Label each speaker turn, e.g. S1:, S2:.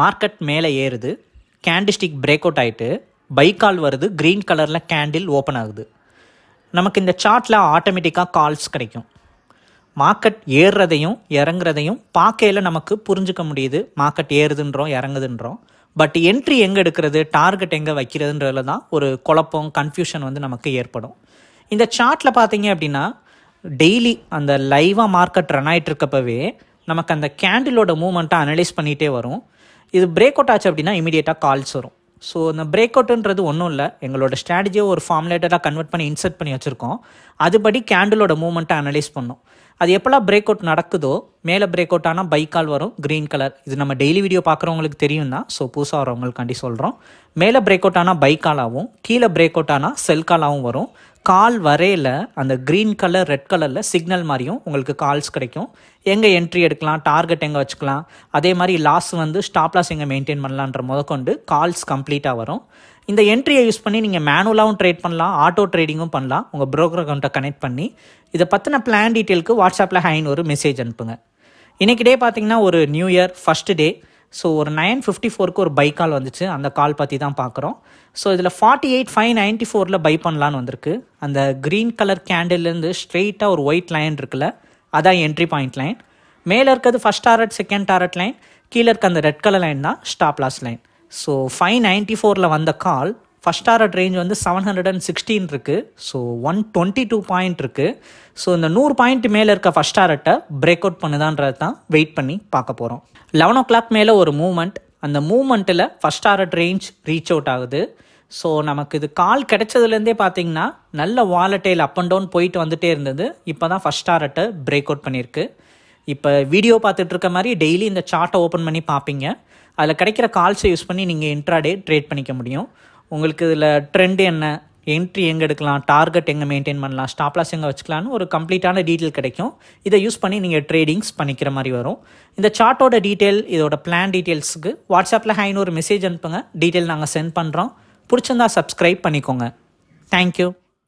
S1: market மேலே ஏறுது candlestick break out ஆகிட்டு பைக்கால் வருது க்ரீன் கலரில் கேண்டில் ஓப்பன் ஆகுது நமக்கு இந்த சார்ட்டில் ஆட்டோமேட்டிக்காக கால்ஸ் கிடைக்கும் மார்க்கெட் ஏறுறதையும் இறங்குறதையும் பார்க்கையில் நமக்கு புரிஞ்சுக்க முடியுது மார்க்கெட் ஏறுதுன்றோம் இறங்குதுன்றோம் பட் என்ட்ரி எங்கே எடுக்கிறது டார்கெட் எங்கே வைக்கிறதுன்றதுல தான் ஒரு குழப்பம் கன்ஃபியூஷன் வந்து நமக்கு ஏற்படும் இந்த சார்ட்டில் பார்த்தீங்க அப்படின்னா டெய்லி அந்த லைவாக மார்க்கெட் ரன் ஆகிட்டு இருக்கப்பவே நமக்கு அந்த கேண்டிலோட மூமெண்ட்டை அனலைஸ் பண்ணிகிட்டே வரும் இது பிரேக் அவுட் ஆச்சு அப்படின்னா இமீடியட்டாக கால்ஸ் வரும் ஸோ இந்த பிரேக் அவுட்டுன்றது ஒன்றும் இல்லை எங்களோட ஸ்ட்ராட்டஜியை ஒரு ஃபார்முலேட்டராக கன்வெர்ட் பண்ணி இன்சர்ட் பண்ணி வச்சுருக்கோம் அதுபடி கேண்டிலோட மூவ்மெண்ட்டை அனலைஸ் பண்ணோம் அது எப்போல்லாம் பிரேக் அவுட் நடக்குதோ மேலே பிரேக் அவுட் ஆனால் பை கால் வரும் க்ரீன் கலர் இது நம்ம டெய்லி வீடியோ பார்க்குறவங்களுக்கு தெரியும் தான் ஸோ புதுசாக வரவங்களுக்காண்டி சொல்கிறோம் மேலே பிரேக் அவுட் ஆனால் பை ஆகும் கீழே பிரேக் அவுட் ஆனால் செல் காலாகவும் வரும் கால் வரையில் அந்த க்ரீன் கலர் ரெட் கலரில் சிக்னல் மாதிரியும் உங்களுக்கு கால்ஸ் கிடைக்கும் எங்கே என்ட்ரி எடுக்கலாம் டார்கெட் எங்கே வச்சுக்கலாம் அதே மாதிரி லாஸ் வந்து ஸ்டாப் லாஸ் எங்கே மெயின்டைன் பண்ணலான்ற முதற்கொண்டு கால்ஸ் கம்ப்ளீட்டாக வரும் இந்த என்ட்ரியை யூஸ் பண்ணி நீங்கள் மேனுவலாகவும் ட்ரேட் பண்ணலாம் ஆட்டோ ட்ரேடிங்கும் பண்ணலாம் உங்கள் ப்ரோக்கர் அக்கௌண்ட்டை கனெக்ட் பண்ணி இதை பற்றின பிளான் டீட்டெயிலுக்கு வாட்ஸ்அப்பில் ஹைன் ஒரு மெசேஜ் அனுப்புங்க இன்றைக்கி பார்த்தீங்கன்னா ஒரு new year first day so ஒரு நைன் ஃபிஃப்டி ஃபோருக்கு ஒரு பை கால் வந்துச்சு அந்த கால் பற்றி தான் பார்க்குறோம் ஸோ இதில் ஃபார்ட்டி எயிட் ஃபைவ் நைன்ட்டி ஃபோரில் பை பண்ணலான்னு வந்திருக்கு அந்த க்ரீன் கலர் கேண்டில்லேருந்து ஸ்ட்ரெயிட்டாக ஒரு ஒயிட் லைன் இருக்குல்ல அதான் என்ட்ரி பாயிண்ட் லைன் மேலே இருக்கிறது first target second target line கீழே இருக்க அந்த ரெட் கலர் லைன் தான் stop loss line so five ninety ஃபோரில் வந்த கால் ஃபஸ்ட் டாரட் ரேஞ்ச் வந்து செவன் ஹண்ட்ரட் அண்ட் சிக்ஸ்டீன் இருக்குது so one twenty two point இருக்குது ஸோ இந்த நூறு பாயிண்ட் மேலே இருக்க ஃபஸ்ட் டாரட்டை பிரேக் அவுட் பண்ணுதான்றது தான் வெயிட் பண்ணி பார்க்க போகிறோம் லெவன் ஓ கிளாக் மேலே ஒரு மூமெண்ட் அந்த மூமெண்ட்டில் first target range reach out ஆகுது ஸோ நமக்கு இது கால் கிடைச்சதுலேருந்தே பார்த்தீங்கன்னா நல்ல வாலட்டையில் அப் அண்ட் டவுன் போயிட்டு வந்துகிட்டே இருந்தது இப்போ தான் ஃபஸ்ட் டாரட்டை பிரேக் அவுட் பண்ணியிருக்கு இப்போ வீடியோ பார்த்துட்டு இருக்க மாதிரி டெய்லி இந்த சார்ட்டை ஓப்பன் பண்ணி பார்ப்பீங்க அதில் கிடைக்கிற கால்ஸை யூஸ் பண்ணி நீங்கள் இன்ட்ராடே ட்ரேட் பண்ணிக்க முடியும் உங்களுக்கு இதில் ட்ரெண்ட் என்ன என்ட்ரி எங்கே எடுக்கலாம் டார்கெட் எங்கே மெயின்டைன் பண்ணலாம் ஸ்டாப்லாஸ் எங்கே வச்சுக்கலான்னு ஒரு கம்ப்ளீட்டான டீட்டெயில் கிடைக்கும் இதை யூஸ் பண்ணி நீங்கள் ட்ரேடிங்ஸ் பண்ணிக்கிற மாதிரி வரும் இந்த சார்ட்டோட டீட்டெயில் இதோட பிளான் டீட்டெயில்ஸுக்கு வாட்ஸ்அப்பில் ஹைன்னு ஒரு மெசேஜ் அனுப்புங்க டீட்டெயில் நாங்கள் சென்ட் பண்ணுறோம் பிடிச்சிருந்தா சப்ஸ்கிரைப் பண்ணிக்கோங்க தேங்க்யூ